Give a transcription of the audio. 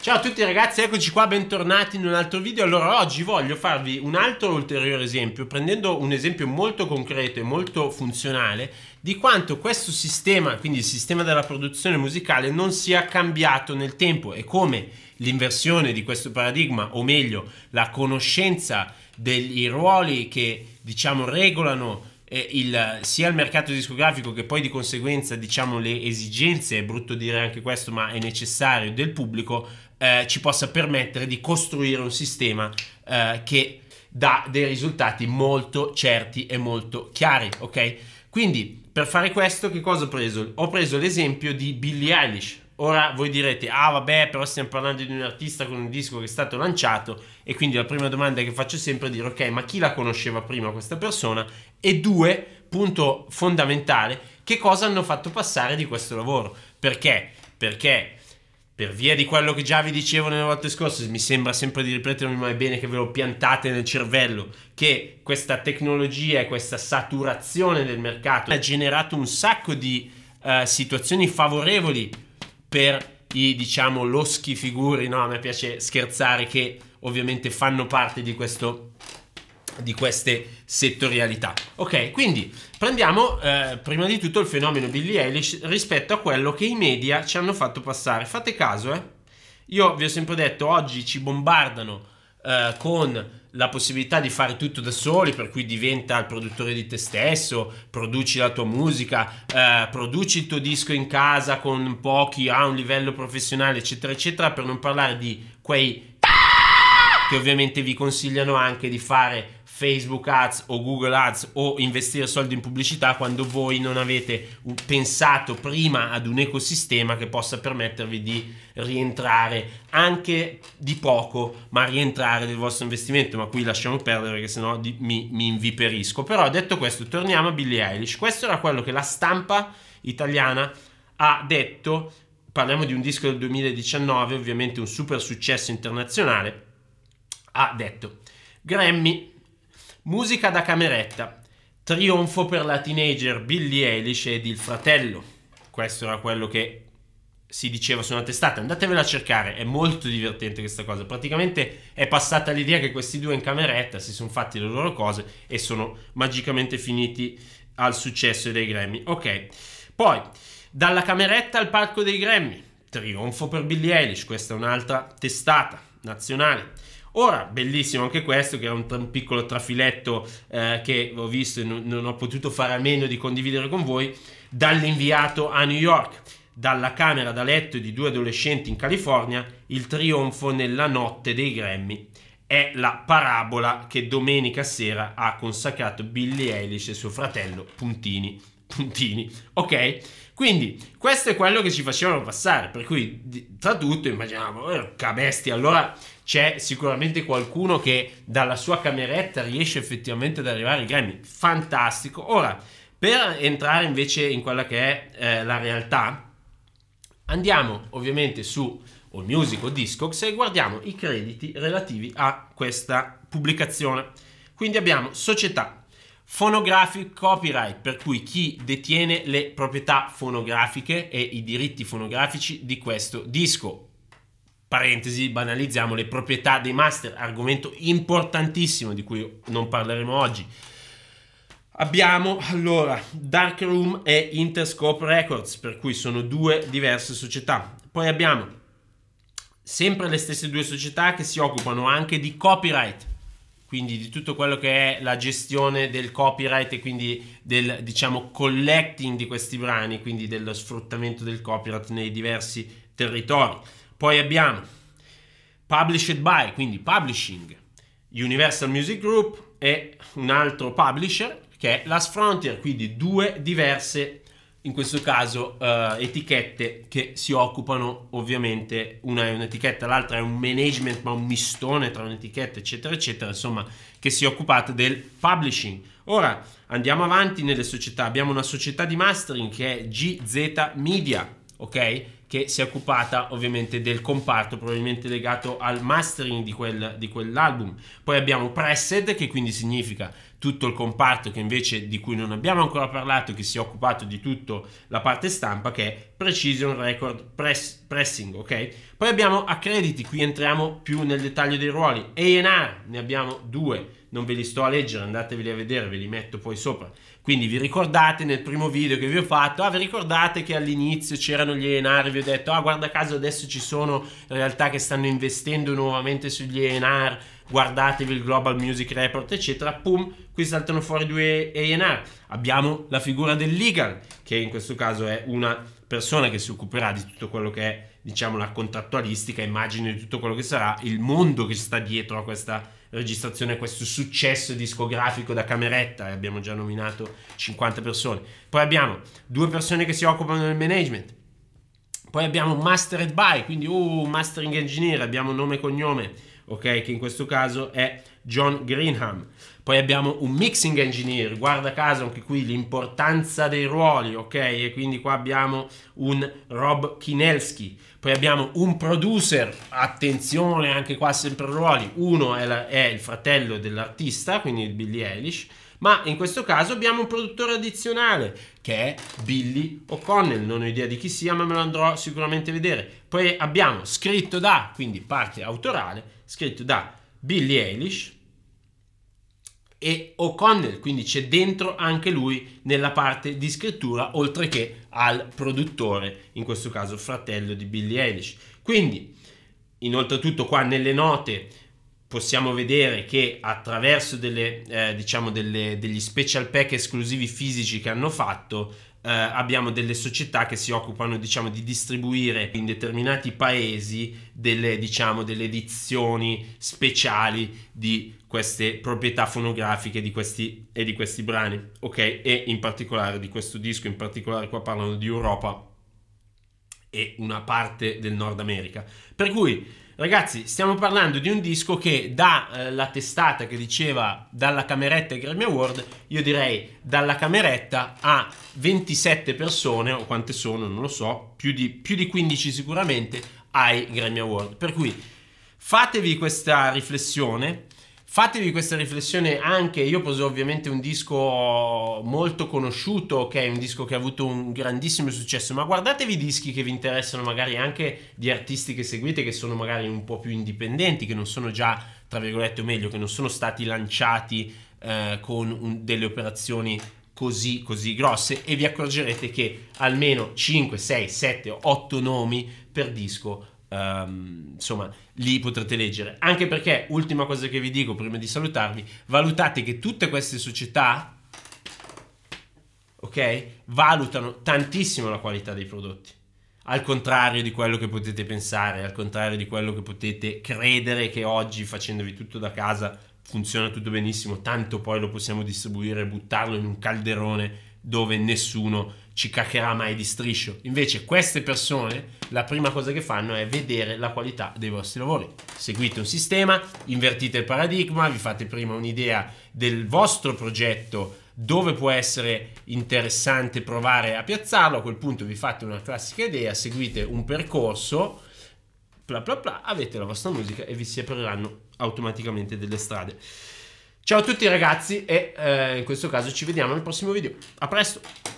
Ciao a tutti ragazzi, eccoci qua, bentornati in un altro video. Allora, oggi voglio farvi un altro ulteriore esempio, prendendo un esempio molto concreto e molto funzionale di quanto questo sistema, quindi il sistema della produzione musicale, non sia cambiato nel tempo e come l'inversione di questo paradigma, o meglio, la conoscenza dei ruoli che, diciamo, regolano eh, il, sia il mercato discografico che poi di conseguenza diciamo le esigenze, è brutto dire anche questo ma è necessario, del pubblico eh, ci possa permettere di costruire un sistema eh, che dà dei risultati molto certi e molto chiari, ok? Quindi per fare questo che cosa ho preso? Ho preso l'esempio di Billie Eilish. Ora voi direte, ah vabbè, però stiamo parlando di un artista con un disco che è stato lanciato e quindi la prima domanda che faccio sempre è dire, ok, ma chi la conosceva prima questa persona? E due, punto fondamentale, che cosa hanno fatto passare di questo lavoro? Perché? Perché per via di quello che già vi dicevo nelle volte scorse, mi sembra sempre di ripetermi, ma è bene che ve lo piantate nel cervello, che questa tecnologia e questa saturazione del mercato ha generato un sacco di uh, situazioni favorevoli per i, diciamo, loschi figuri, no? A me piace scherzare, che ovviamente fanno parte di questo di queste settorialità. Ok, quindi prendiamo eh, prima di tutto il fenomeno Billie Eilish rispetto a quello che i media ci hanno fatto passare. Fate caso, eh? Io vi ho sempre detto, oggi ci bombardano eh, con la possibilità di fare tutto da soli, per cui diventa il produttore di te stesso, produci la tua musica, eh, produci il tuo disco in casa con pochi a un livello professionale, eccetera, eccetera, per non parlare di quei che ovviamente vi consigliano anche di fare Facebook Ads o Google Ads o investire soldi in pubblicità quando voi non avete pensato prima ad un ecosistema che possa permettervi di rientrare anche di poco, ma rientrare del vostro investimento. Ma qui lasciamo perdere perché sennò di, mi, mi inviperisco. Però detto questo, torniamo a Billie Eilish. Questo era quello che la stampa italiana ha detto. Parliamo di un disco del 2019, ovviamente un super successo internazionale. Ha detto Grammy Musica da cameretta. Trionfo per la teenager Billie Eilish ed il fratello. Questo era quello che si diceva su una testata. Andatevela a cercare, è molto divertente questa cosa. Praticamente è passata l'idea che questi due in cameretta si sono fatti le loro cose e sono magicamente finiti al successo dei Grammy. Ok, poi dalla cameretta al palco dei Grammy. Trionfo per Billie Eilish, questa è un'altra testata nazionale. Ora, bellissimo anche questo, che era un, un piccolo trafiletto eh, che ho visto e non, non ho potuto fare a meno di condividere con voi, dall'inviato a New York. Dalla camera da letto di due adolescenti in California, il trionfo nella notte dei Grammy è la parabola che domenica sera ha consacrato Billy Eilish e suo fratello Puntini. Puntini, ok? Quindi questo è quello che ci facevano passare, per cui tra tutto immaginavo, porca eh, bestia, allora c'è sicuramente qualcuno che dalla sua cameretta riesce effettivamente ad arrivare ai Grammy, fantastico. Ora, per entrare invece in quella che è eh, la realtà, andiamo ovviamente su All Music o Discogs e guardiamo i crediti relativi a questa pubblicazione. Quindi abbiamo società, Phonographic copyright, per cui chi detiene le proprietà fonografiche e i diritti fonografici di questo disco. Parentesi, banalizziamo le proprietà dei master, argomento importantissimo di cui non parleremo oggi. Abbiamo allora Darkroom e Interscope Records, per cui sono due diverse società. Poi abbiamo sempre le stesse due società che si occupano anche di copyright quindi di tutto quello che è la gestione del copyright e quindi del diciamo collecting di questi brani, quindi dello sfruttamento del copyright nei diversi territori. Poi abbiamo Published by, quindi publishing, Universal Music Group e un altro publisher che è Last Frontier, quindi due diverse in questo caso uh, etichette che si occupano ovviamente una è un'etichetta l'altra è un management ma un mistone tra un'etichetta eccetera eccetera insomma che si occupate del publishing ora andiamo avanti nelle società abbiamo una società di mastering che è GZ Media ok che si è occupata ovviamente del comparto, probabilmente legato al mastering di, quel, di quell'album. Poi abbiamo Pressed, che quindi significa tutto il comparto che invece di cui non abbiamo ancora parlato, che si è occupato di tutta la parte stampa, che è Precision Record press, Pressing, ok? Poi abbiamo Accrediti, qui entriamo più nel dettaglio dei ruoli. A&R, ne abbiamo due non ve li sto a leggere, andateveli a vedere, ve li metto poi sopra. Quindi vi ricordate nel primo video che vi ho fatto, ah vi ricordate che all'inizio c'erano gli ENR, vi ho detto, ah guarda caso adesso ci sono realtà che stanno investendo nuovamente sugli ENR, guardatevi il Global Music Report, eccetera, pum, qui saltano fuori due ENR. Abbiamo la figura del legal, che in questo caso è una persona che si occuperà di tutto quello che è, diciamo, la contrattualistica, immagine di tutto quello che sarà il mondo che sta dietro a questa registrazione questo successo discografico da cameretta, e abbiamo già nominato 50 persone. Poi abbiamo due persone che si occupano del management. Poi abbiamo Mastered by, quindi uh, Mastering Engineer, abbiamo nome e cognome, ok, che in questo caso è John Greenham. Poi abbiamo un mixing engineer, guarda caso anche qui l'importanza dei ruoli, ok? E quindi qua abbiamo un Rob Kinelski. Poi abbiamo un producer, attenzione anche qua sempre ruoli, uno è, la, è il fratello dell'artista, quindi Billy Eilish, ma in questo caso abbiamo un produttore addizionale che è Billy O'Connell, non ho idea di chi sia ma me lo andrò sicuramente a vedere. Poi abbiamo scritto da, quindi parte autorale, scritto da Billy Eilish, e O'Connell, quindi c'è dentro anche lui nella parte di scrittura, oltre che al produttore, in questo caso fratello di Billie Eilish. Quindi, inoltretutto qua nelle note possiamo vedere che attraverso delle, eh, diciamo delle, degli special pack esclusivi fisici che hanno fatto, eh, abbiamo delle società che si occupano diciamo, di distribuire in determinati paesi delle, diciamo, delle edizioni speciali di queste proprietà fonografiche di questi, e di questi brani, ok? E in particolare di questo disco, in particolare qua parlano di Europa e una parte del Nord America. Per cui, ragazzi, stiamo parlando di un disco che dalla eh, testata che diceva dalla cameretta ai Grammy Award, io direi dalla cameretta a 27 persone, o quante sono, non lo so, più di, più di 15 sicuramente, ai Grammy Award. Per cui, fatevi questa riflessione, Fatevi questa riflessione anche, io posso ovviamente un disco molto conosciuto, che è un disco che ha avuto un grandissimo successo, ma guardatevi i dischi che vi interessano magari anche di artisti che seguite, che sono magari un po' più indipendenti, che non sono già, tra virgolette, o meglio, che non sono stati lanciati eh, con un, delle operazioni così, così grosse e vi accorgerete che almeno 5, 6, 7, 8 nomi per disco Um, insomma, lì potrete leggere. Anche perché, ultima cosa che vi dico prima di salutarvi, valutate che tutte queste società, ok, valutano tantissimo la qualità dei prodotti. Al contrario di quello che potete pensare, al contrario di quello che potete credere che oggi facendovi tutto da casa funziona tutto benissimo, tanto poi lo possiamo distribuire e buttarlo in un calderone dove nessuno ci caccherà mai di striscio. Invece queste persone la prima cosa che fanno è vedere la qualità dei vostri lavori. Seguite un sistema, invertite il paradigma, vi fate prima un'idea del vostro progetto, dove può essere interessante provare a piazzarlo, a quel punto vi fate una classica idea, seguite un percorso, bla bla bla, avete la vostra musica e vi si apriranno automaticamente delle strade. Ciao a tutti ragazzi e eh, in questo caso ci vediamo nel prossimo video. A presto!